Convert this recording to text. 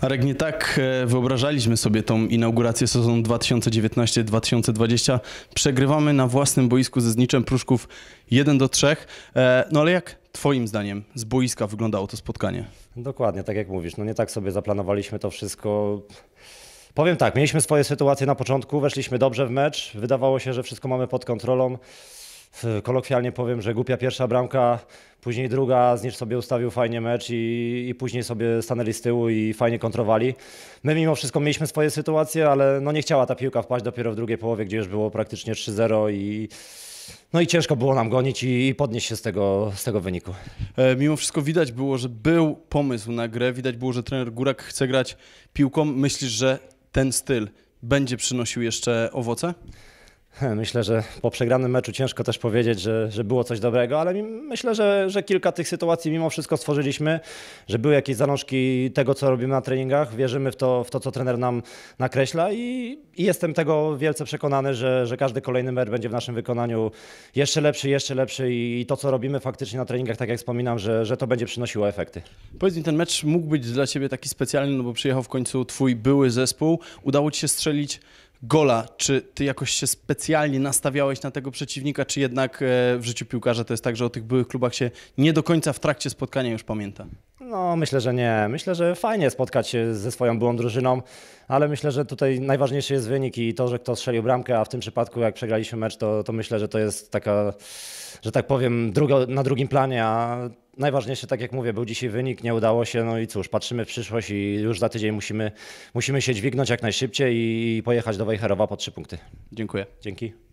Arek, nie tak e, wyobrażaliśmy sobie tą inaugurację sezonu 2019-2020. Przegrywamy na własnym boisku ze Zniczem Pruszków 1 do 3. E, no ale jak Twoim zdaniem z boiska wyglądało to spotkanie? Dokładnie, tak jak mówisz. No nie tak sobie zaplanowaliśmy to wszystko. Powiem tak, mieliśmy swoje sytuacje na początku, weszliśmy dobrze w mecz. Wydawało się, że wszystko mamy pod kontrolą kolokwialnie powiem, że głupia pierwsza bramka, później druga, Znicz sobie ustawił fajnie mecz i, i później sobie stanęli z tyłu i fajnie kontrowali. My mimo wszystko mieliśmy swoje sytuacje, ale no nie chciała ta piłka wpaść dopiero w drugiej połowie, gdzie już było praktycznie 3-0 i no i ciężko było nam gonić i, podnieść się z tego, z tego wyniku. E, mimo wszystko widać było, że był pomysł na grę, widać było, że trener Górak chce grać piłką. Myślisz, że ten styl będzie przynosił jeszcze owoce? Myślę, że po przegranym meczu ciężko też powiedzieć, że, że było coś dobrego, ale myślę, że, że kilka tych sytuacji mimo wszystko stworzyliśmy, że były jakieś zalążki tego, co robimy na treningach. Wierzymy w to, w to co trener nam nakreśla i, i jestem tego wielce przekonany, że, że każdy kolejny mecz będzie w naszym wykonaniu jeszcze lepszy, jeszcze lepszy i, i to, co robimy faktycznie na treningach, tak jak wspominam, że, że to będzie przynosiło efekty. Powiedz mi, ten mecz mógł być dla Ciebie taki specjalny, no bo przyjechał w końcu Twój były zespół. Udało Ci się strzelić gola, czy ty jakoś się specjalnie nastawiałeś na tego przeciwnika, czy jednak e, w życiu piłkarza to jest tak, że o tych byłych klubach się nie do końca w trakcie spotkania już pamięta? No, myślę, że nie. Myślę, że fajnie spotkać się ze swoją byłą drużyną, ale myślę, że tutaj najważniejszy jest wynik i to, że kto strzelił bramkę, a w tym przypadku jak przegraliśmy mecz, to, to myślę, że to jest taka, że tak powiem, druga, na drugim planie, a najważniejsze, tak jak mówię, był dzisiaj wynik, nie udało się, no i cóż, patrzymy w przyszłość i już za tydzień musimy, musimy się dźwignąć jak najszybciej i pojechać do Wejherowa po trzy punkty. Dziękuję. Dzięki.